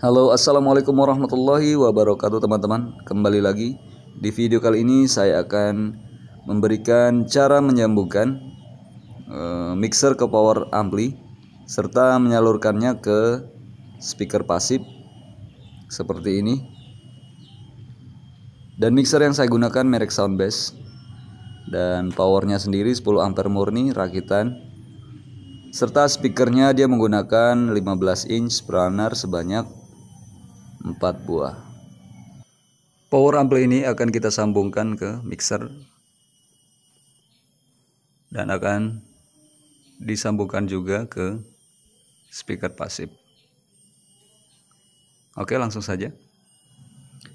Halo assalamualaikum warahmatullahi wabarakatuh teman-teman Kembali lagi di video kali ini saya akan memberikan cara menyambungkan eh, mixer ke power ampli Serta menyalurkannya ke speaker pasif seperti ini Dan mixer yang saya gunakan merek Soundbase Dan powernya sendiri 10 ampere murni rakitan serta speakernya dia menggunakan 15 inch planar sebanyak 4 buah. Power ampli ini akan kita sambungkan ke mixer dan akan disambungkan juga ke speaker pasif. Oke, langsung saja.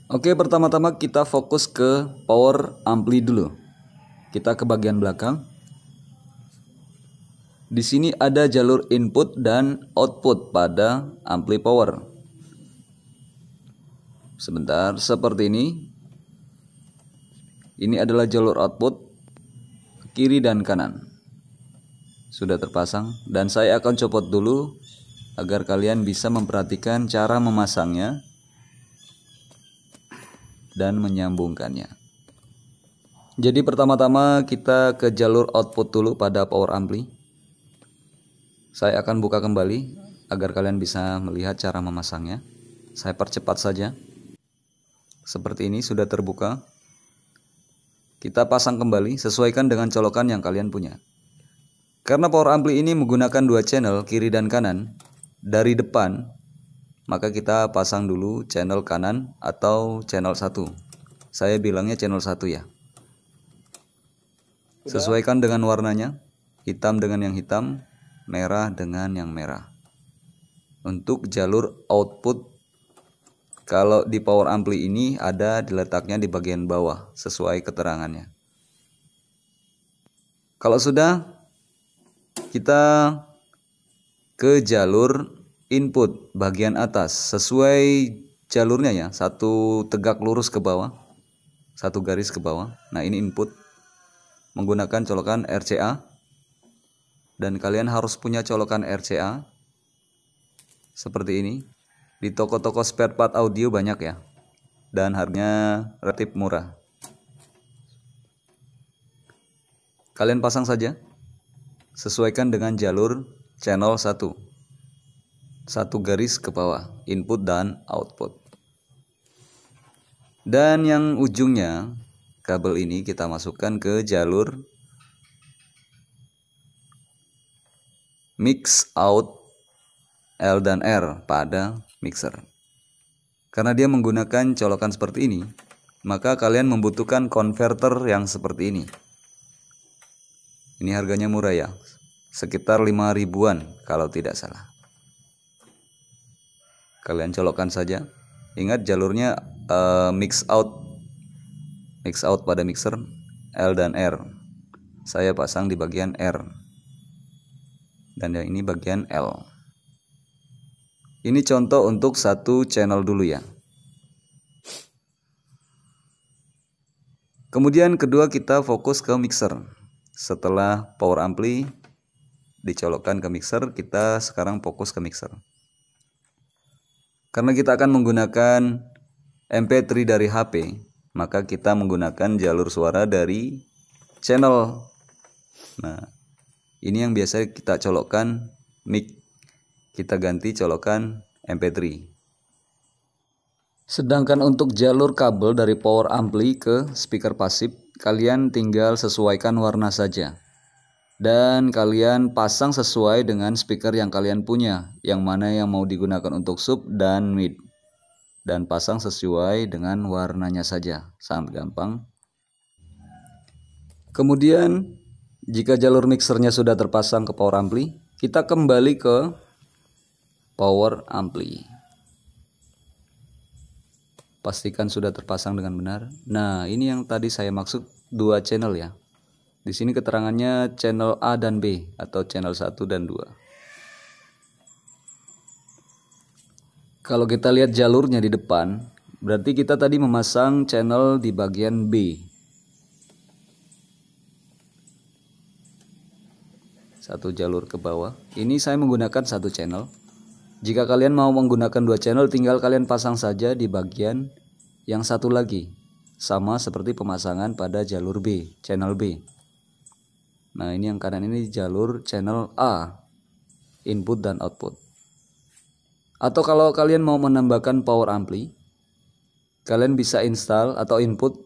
Oke, pertama-tama kita fokus ke power ampli dulu. Kita ke bagian belakang. Di sini ada jalur input dan output pada ampli power sebentar seperti ini ini adalah jalur output kiri dan kanan sudah terpasang dan saya akan copot dulu agar kalian bisa memperhatikan cara memasangnya dan menyambungkannya jadi pertama-tama kita ke jalur output dulu pada power ampli saya akan buka kembali agar kalian bisa melihat cara memasangnya saya percepat saja seperti ini sudah terbuka. Kita pasang kembali, sesuaikan dengan colokan yang kalian punya. Karena power ampli ini menggunakan dua channel kiri dan kanan dari depan, maka kita pasang dulu channel kanan atau channel 1. Saya bilangnya channel 1 ya. Sesuaikan dengan warnanya, hitam dengan yang hitam, merah dengan yang merah. Untuk jalur output kalau di power ampli ini ada diletaknya di bagian bawah sesuai keterangannya. Kalau sudah kita ke jalur input bagian atas sesuai jalurnya ya, satu tegak lurus ke bawah, satu garis ke bawah. Nah, ini input menggunakan colokan RCA dan kalian harus punya colokan RCA seperti ini di toko-toko spare part audio banyak ya. Dan harganya relatif murah. Kalian pasang saja. Sesuaikan dengan jalur channel 1. Satu garis ke bawah, input dan output. Dan yang ujungnya kabel ini kita masukkan ke jalur mix out L dan R pada mixer. Karena dia menggunakan colokan seperti ini, maka kalian membutuhkan konverter yang seperti ini. Ini harganya murah ya, sekitar 5 ribuan kalau tidak salah. Kalian colokkan saja. Ingat jalurnya uh, mix out. Mix out pada mixer L dan R. Saya pasang di bagian R. Dan yang ini bagian L. Ini contoh untuk satu channel dulu ya. Kemudian kedua kita fokus ke mixer. Setelah power ampli dicolokkan ke mixer, kita sekarang fokus ke mixer. Karena kita akan menggunakan MP3 dari HP, maka kita menggunakan jalur suara dari channel. Nah, ini yang biasa kita colokkan mic kita ganti colokan MP3. Sedangkan untuk jalur kabel dari power ampli ke speaker pasif, kalian tinggal sesuaikan warna saja. Dan kalian pasang sesuai dengan speaker yang kalian punya, yang mana yang mau digunakan untuk sub dan mid. Dan pasang sesuai dengan warnanya saja, sangat gampang. Kemudian, jika jalur mixernya sudah terpasang ke power ampli, kita kembali ke power ampli pastikan sudah terpasang dengan benar nah ini yang tadi saya maksud dua channel ya di sini keterangannya channel A dan B atau channel 1 dan 2 kalau kita lihat jalurnya di depan berarti kita tadi memasang channel di bagian B satu jalur ke bawah ini saya menggunakan satu channel jika kalian mau menggunakan dua channel, tinggal kalian pasang saja di bagian yang satu lagi. Sama seperti pemasangan pada jalur B, channel B. Nah, ini yang kanan ini jalur channel A, input dan output. Atau kalau kalian mau menambahkan power ampli, kalian bisa install atau input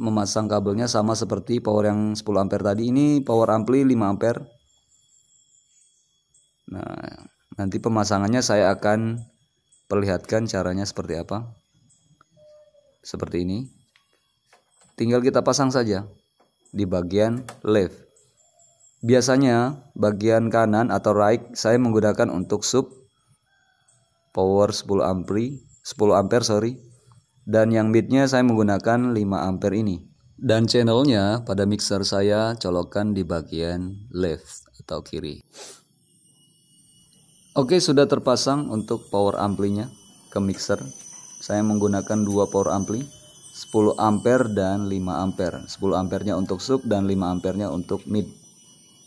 memasang kabelnya sama seperti power yang 10 ampere tadi. Ini power ampli 5 ampere. Nah, Nanti pemasangannya saya akan perlihatkan caranya seperti apa. Seperti ini. Tinggal kita pasang saja di bagian left. Biasanya bagian kanan atau right saya menggunakan untuk sub power 10 ampere, 10 ampere sorry. Dan yang midnya saya menggunakan 5 ampere ini. Dan channelnya pada mixer saya colokan di bagian left atau kiri. Oke, sudah terpasang untuk power amplinya ke mixer. Saya menggunakan dua power ampli, 10 ampere dan 5 ampere. 10 ampernya untuk sub dan 5 ampernya untuk mid.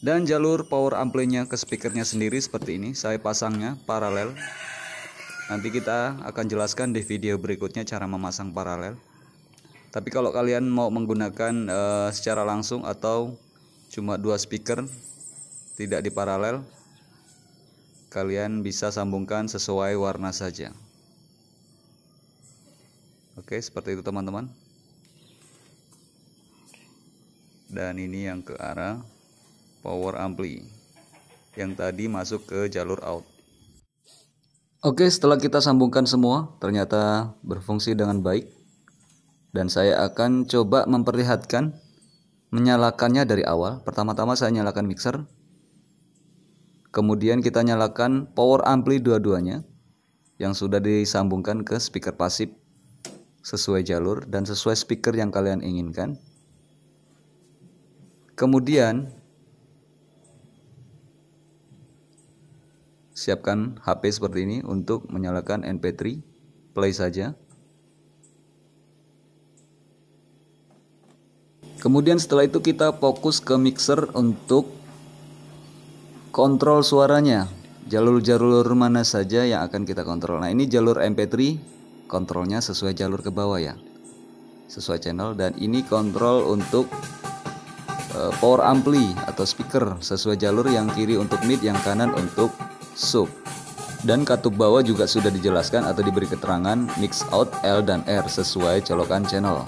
Dan jalur power amplinya ke speakernya sendiri seperti ini. Saya pasangnya paralel. Nanti kita akan jelaskan di video berikutnya cara memasang paralel. Tapi kalau kalian mau menggunakan uh, secara langsung atau cuma dua speaker tidak di paralel, kalian bisa sambungkan sesuai warna saja. Oke, seperti itu teman-teman. Dan ini yang ke arah power ampli yang tadi masuk ke jalur out. Oke, setelah kita sambungkan semua, ternyata berfungsi dengan baik. Dan saya akan coba memperlihatkan menyalakannya dari awal. Pertama-tama saya nyalakan mixer, Kemudian kita nyalakan power ampli dua-duanya yang sudah disambungkan ke speaker pasif sesuai jalur dan sesuai speaker yang kalian inginkan. Kemudian siapkan HP seperti ini untuk menyalakan np 3 play saja kemudian setelah itu kita fokus ke mixer untuk kontrol suaranya jalur-jalur mana saja yang akan kita kontrol nah ini jalur mp3 kontrolnya sesuai jalur ke bawah ya sesuai channel dan ini kontrol untuk uh, power ampli atau speaker sesuai jalur yang kiri untuk mid yang kanan untuk sub dan katup bawah juga sudah dijelaskan atau diberi keterangan mix out L dan R sesuai colokan channel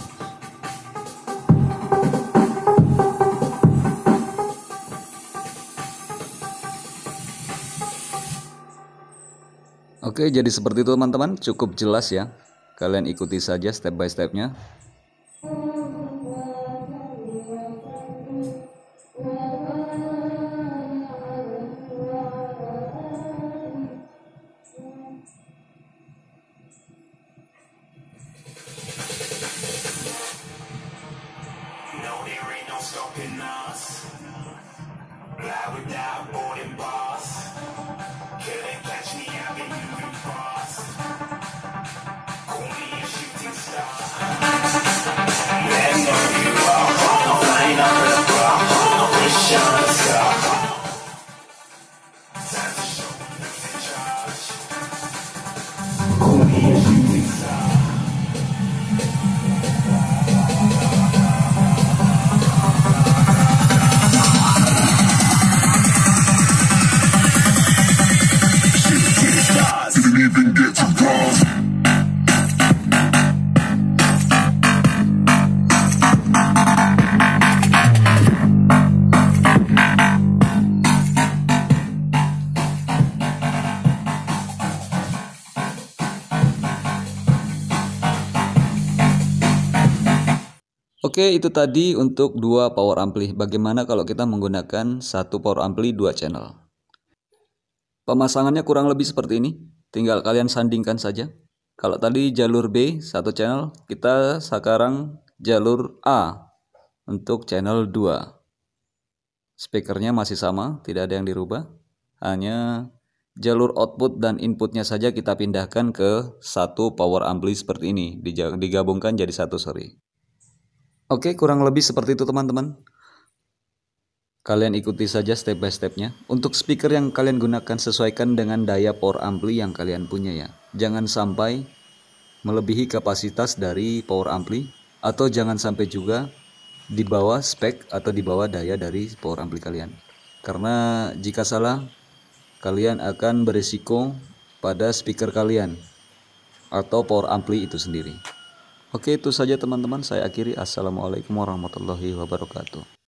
Oke, jadi seperti itu teman-teman, cukup jelas ya. Kalian ikuti saja step by stepnya. Oke, itu tadi untuk dua power ampli. Bagaimana kalau kita menggunakan satu power ampli dua channel? Pemasangannya kurang lebih seperti ini. Tinggal kalian sandingkan saja. Kalau tadi jalur B satu channel, kita sekarang jalur A untuk channel 2. Speakernya masih sama, tidak ada yang dirubah. Hanya jalur output dan inputnya saja kita pindahkan ke satu power ampli seperti ini, digabungkan jadi satu seri. Oke, kurang lebih seperti itu teman-teman. Kalian ikuti saja step by stepnya. Untuk speaker yang kalian gunakan sesuaikan dengan daya power ampli yang kalian punya ya. Jangan sampai melebihi kapasitas dari power ampli atau jangan sampai juga di bawah spek atau di bawah daya dari power ampli kalian. Karena jika salah, kalian akan berisiko pada speaker kalian atau power ampli itu sendiri. Oke, itu saja teman-teman. Saya akhiri. Assalamualaikum warahmatullahi wabarakatuh.